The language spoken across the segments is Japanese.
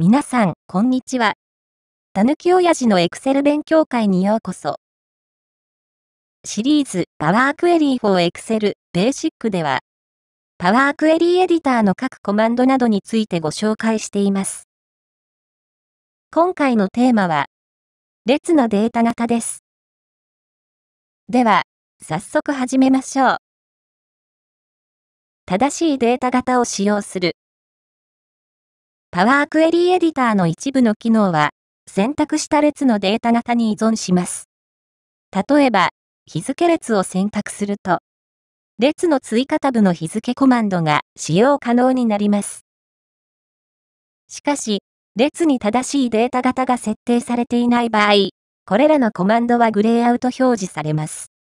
皆さん、こんにちは。たぬきおやじのエクセル勉強会にようこそ。シリーズ、パワークエリー for Excel Basic では、パワークエリーエディターの各コマンドなどについてご紹介しています。今回のテーマは、列のデータ型です。では、早速始めましょう。正しいデータ型を使用するパワークエリエディターの一部の機能は、選択した列のデータ型に依存します。例えば、日付列を選択すると、列の追加タブの日付コマンドが使用可能になります。しかし、列に正しいデータ型が設定されていない場合、これらのコマンドはグレーアウト表示されます。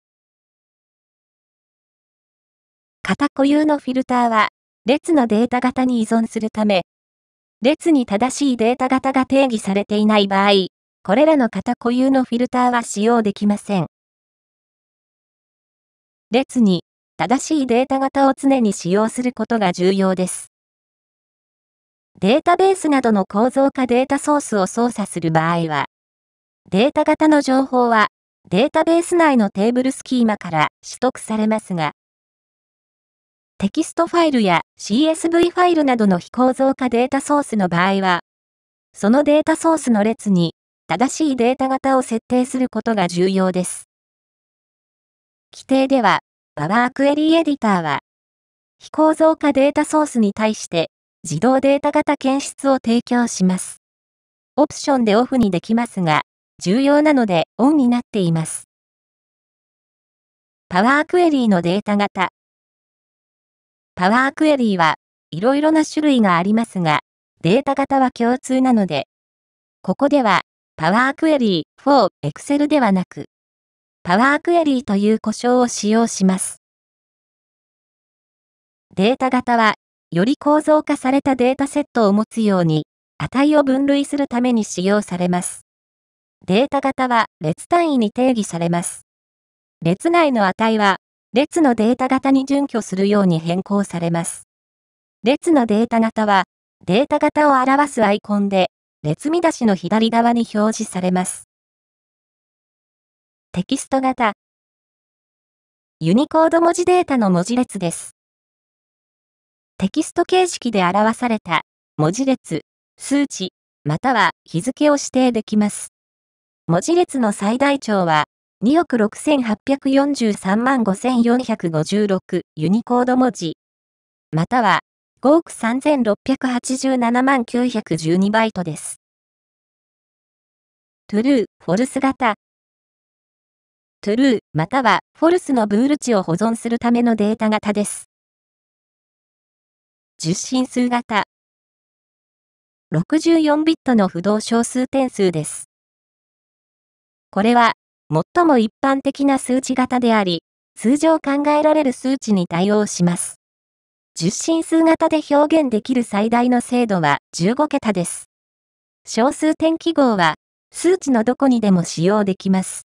型固有のフィルターは、列のデータ型に依存するため、列に正しいデータ型が定義されていない場合、これらの型固有のフィルターは使用できません。列に正しいデータ型を常に使用することが重要です。データベースなどの構造化データソースを操作する場合は、データ型の情報はデータベース内のテーブルスキーマから取得されますが、テキストファイルや CSV ファイルなどの非構造化データソースの場合は、そのデータソースの列に正しいデータ型を設定することが重要です。規定では、パワークエリエディターは、非構造化データソースに対して自動データ型検出を提供します。オプションでオフにできますが、重要なのでオンになっています。パワークエリーのデータ型パワークエリーは、いろいろな種類がありますが、データ型は共通なので、ここでは、パワークエリー4 Excel ではなく、パワークエリーという呼称を使用します。データ型は、より構造化されたデータセットを持つように、値を分類するために使用されます。データ型は列単位に定義されます。列内の値は列のデータ型に準拠するように変更されます。列のデータ型は、データ型を表すアイコンで、列見出しの左側に表示されます。テキスト型。ユニコード文字データの文字列です。テキスト形式で表された文字列、数値、または日付を指定できます。文字列の最大長は2億6843万5456ユニコード文字。または、5億3687万912バイトです。true、フォルス型。true、または、フォルスのブール値を保存するためのデータ型です。受信数型。64ビットの不動小数点数です。これは、最も一般的な数値型であり、通常考えられる数値に対応します。十進数型で表現できる最大の精度は15桁です。小数点記号は、数値のどこにでも使用できます。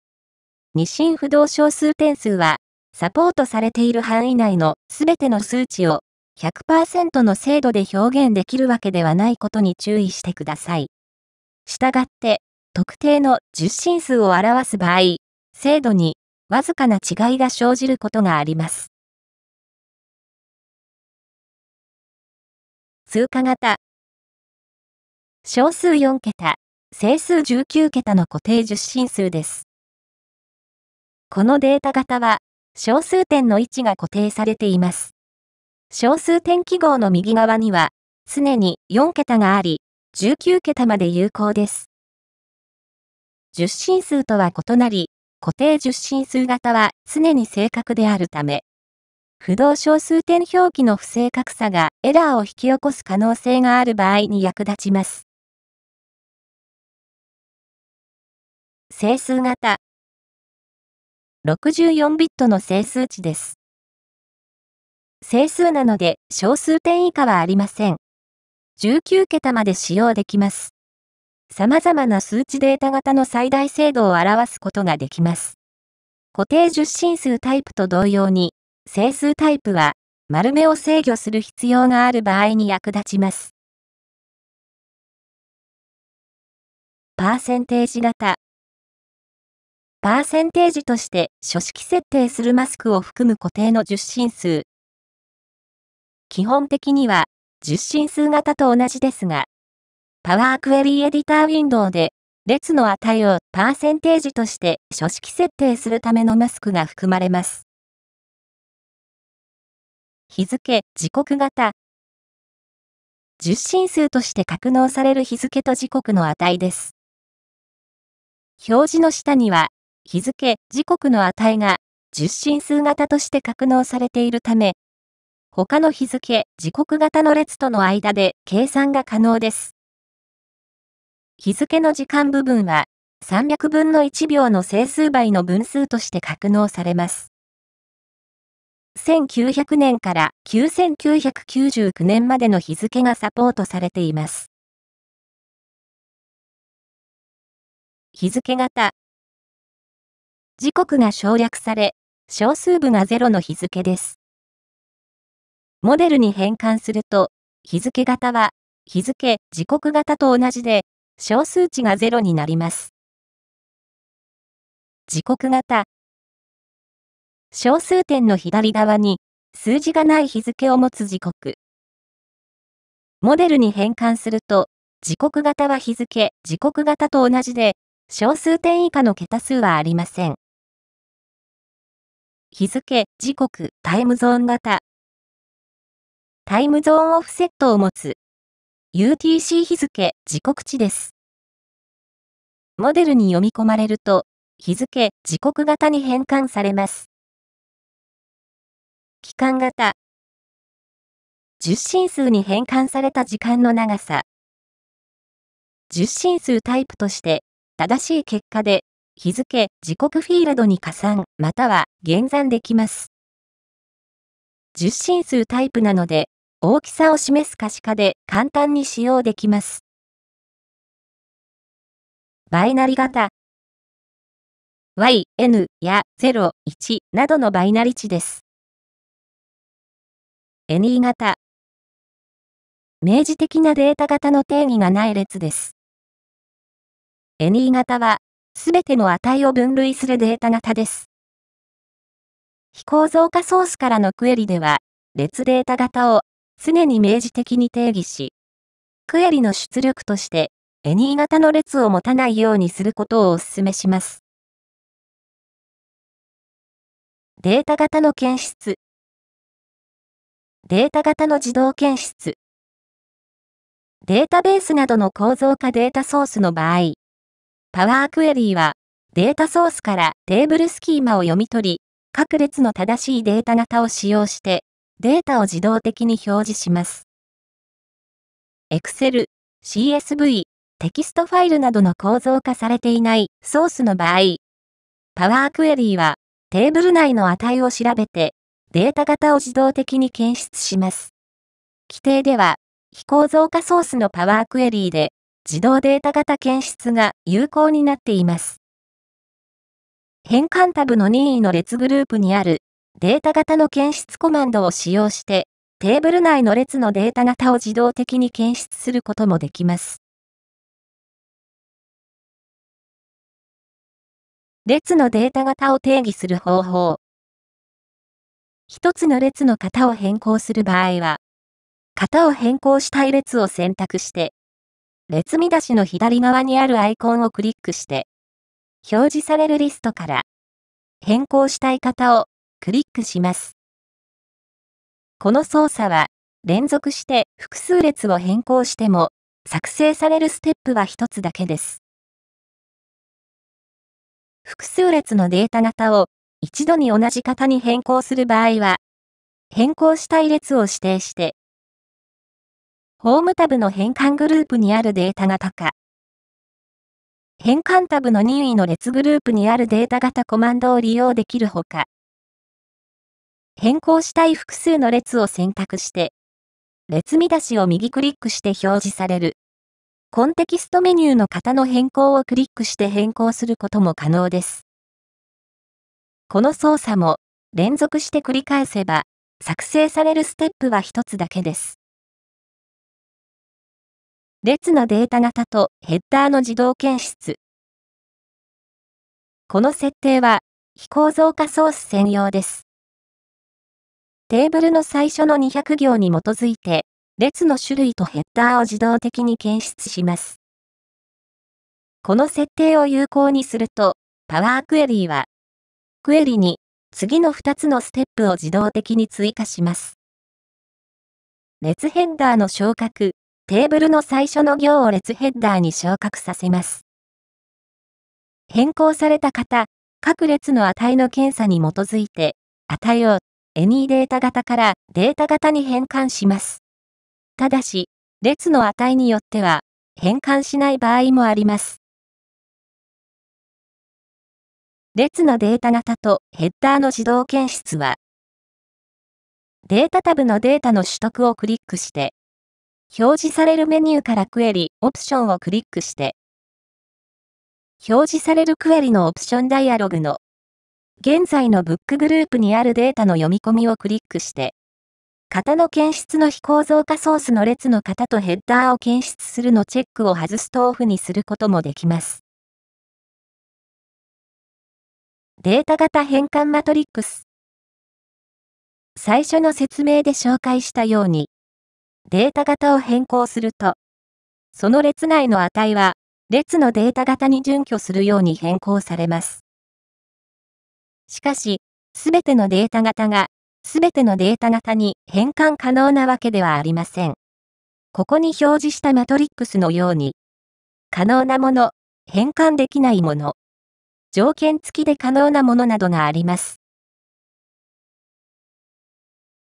二進不動小数点数は、サポートされている範囲内のすべての数値を100%の精度で表現できるわけではないことに注意してください。したがって、特定の10進数を表す場合、精度にわずかな違いが生じることがあります。通過型小数4桁、整数19桁の固定10進数です。このデータ型は、小数点の位置が固定されています。小数点記号の右側には、常に4桁があり、19桁まで有効です。10進数とは異なり、固定10進数型は常に正確であるため、不動小数点表記の不正確さがエラーを引き起こす可能性がある場合に役立ちます。整数型64ビットの整数値です。整数なので小数点以下はありません。19桁まで使用できます。様々な数値データ型の最大精度を表すことができます。固定十進数タイプと同様に、整数タイプは、丸目を制御する必要がある場合に役立ちます。パーセンテージ型。パーセンテージとして書式設定するマスクを含む固定の十進数。基本的には、十進数型と同じですが、タワークエリエディターウィンドウで、列の値をパーセンテージとして書式設定するためのマスクが含まれます。日付、時刻型。10進数として格納される日付と時刻の値です。表示の下には、日付、時刻の値が10進数型として格納されているため、他の日付、時刻型の列との間で計算が可能です。日付の時間部分は、300分の1秒の整数倍の分数として格納されます。1900年から9999年までの日付がサポートされています。日付型時刻が省略され、小数部が0の日付です。モデルに変換すると、日付型は、日付、時刻型と同じで、小数値が0になります。時刻型。小数点の左側に、数字がない日付を持つ時刻。モデルに変換すると、時刻型は日付、時刻型と同じで、小数点以下の桁数はありません。日付、時刻、タイムゾーン型。タイムゾーンオフセットを持つ UTC 日付時刻値です。モデルに読み込まれると、日付時刻型に変換されます。期間型。十進数に変換された時間の長さ。十進数タイプとして、正しい結果で、日付、時刻フィールドに加算、または減算できます。十進数タイプなので、大きさを示す可視化で簡単に使用できます。バイナリ型 y, n や0、1などのバイナリ値です。NE 型明示的なデータ型の定義がない列です。NE 型は、すべての値を分類するデータ型です。非構造化ソースからのクエリでは、列データ型を常に明示的に定義し、クエリの出力として、エニー型の列を持たないようにすることをお勧めします。データ型の検出。データ型の自動検出。データベースなどの構造化データソースの場合、パワークエリーは、データソースからテーブルスキーマを読み取り、各列の正しいデータ型を使用して、データを自動的に表示します。Excel、CSV、テキストファイルなどの構造化されていないソースの場合、パワークエリーはテーブル内の値を調べてデータ型を自動的に検出します。規定では非構造化ソースのパワークエリーで自動データ型検出が有効になっています。変換タブの任意の列グループにあるデータ型の検出コマンドを使用して、テーブル内の列のデータ型を自動的に検出することもできます。列のデータ型を定義する方法。一つの列の型を変更する場合は、型を変更したい列を選択して、列見出しの左側にあるアイコンをクリックして、表示されるリストから、変更したい型をクリックします。この操作は、連続して複数列を変更しても、作成されるステップは1つだけです。複数列のデータ型を一度に同じ型に変更する場合は、変更したい列を指定して、ホームタブの変換グループにあるデータ型か、変換タブの任意の列グループにあるデータ型コマンドを利用できるほか、変更したい複数の列を選択して、列見出しを右クリックして表示される。コンテキストメニューの型の変更をクリックして変更することも可能です。この操作も連続して繰り返せば、作成されるステップは1つだけです。列のデータ型とヘッダーの自動検出。この設定は非構造化ソース専用です。テーブルの最初の200行に基づいて、列の種類とヘッダーを自動的に検出します。この設定を有効にすると、パワークエリーは、クエリに次の2つのステップを自動的に追加します。列ヘッダーの昇格、テーブルの最初の行を列ヘッダーに昇格させます。変更された方、各列の値の検査に基づいて、値を any データ型からデータ型に変換します。ただし、列の値によっては変換しない場合もあります。列のデータ型とヘッダーの自動検出は、データタブのデータの取得をクリックして、表示されるメニューからクエリ、オプションをクリックして、表示されるクエリのオプションダイアログの現在のブックグループにあるデータの読み込みをクリックして、型の検出の非構造化ソースの列の型とヘッダーを検出するのチェックを外すとオフにすることもできます。データ型変換マトリックス最初の説明で紹介したように、データ型を変更すると、その列内の値は、列のデータ型に準拠するように変更されます。しかし、すべてのデータ型が、すべてのデータ型に変換可能なわけではありません。ここに表示したマトリックスのように、可能なもの、変換できないもの、条件付きで可能なものなどがあります。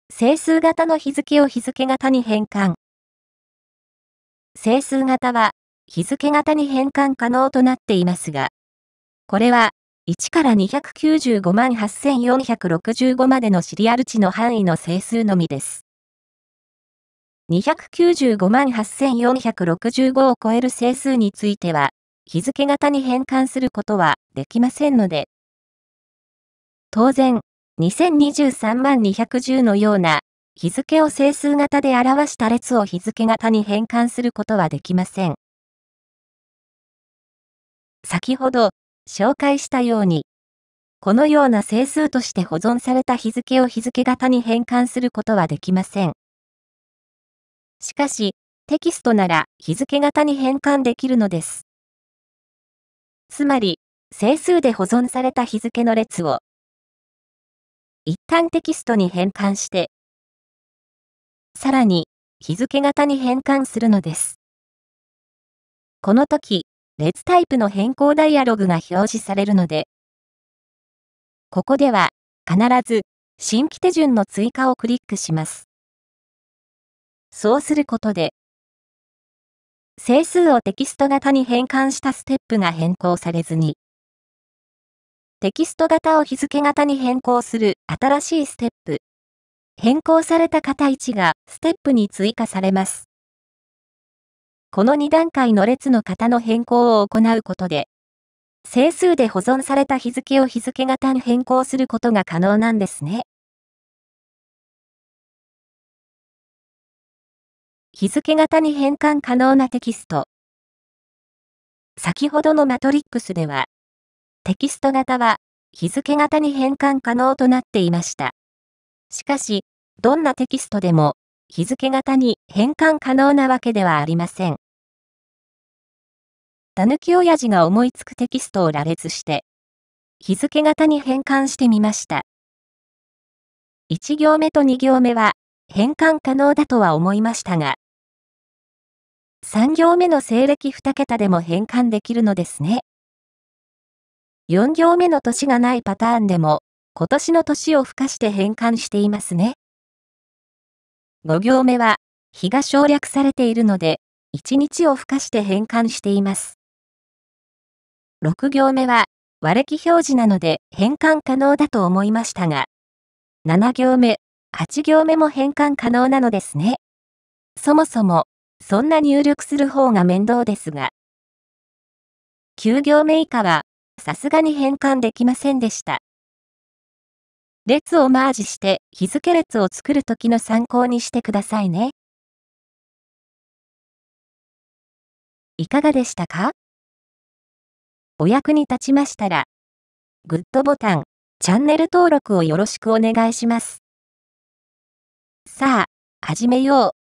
整数型の日付を日付型に変換。整数型は日付型に変換可能となっていますが、これは1から295万8465までのシリアル値の範囲の整数のみです。295万8465を超える整数については、日付型に変換することはできませんので、当然、2023万210のような日付を整数型で表した列を日付型に変換することはできません。先ほど、紹介したように、このような整数として保存された日付を日付型に変換することはできません。しかし、テキストなら日付型に変換できるのです。つまり、整数で保存された日付の列を、一旦テキストに変換して、さらに、日付型に変換するのです。この時、列タイプの変更ダイアログが表示されるので、ここでは必ず新規手順の追加をクリックします。そうすることで、整数をテキスト型に変換したステップが変更されずに、テキスト型を日付型に変更する新しいステップ、変更された型1がステップに追加されます。この2段階の列の型の変更を行うことで、整数で保存された日付を日付型に変更することが可能なんですね。日付型に変換可能なテキスト。先ほどのマトリックスでは、テキスト型は日付型に変換可能となっていました。しかし、どんなテキストでも日付型に変換可能なわけではありません。たぬき親父が思いつくテキストを羅列して、日付型に変換してみました。1行目と2行目は変換可能だとは思いましたが、3行目の西暦2桁でも変換できるのですね。4行目の年がないパターンでも、今年の年を付加して変換していますね。5行目は、日が省略されているので、1日を付加して変換しています。6行目は、和暦表示なので変換可能だと思いましたが、7行目、8行目も変換可能なのですね。そもそも、そんな入力する方が面倒ですが。9行目以下は、さすがに変換できませんでした。列をマージして日付列を作るときの参考にしてくださいね。いかがでしたかお役に立ちましたら、グッドボタン、チャンネル登録をよろしくお願いします。さあ、始めよう。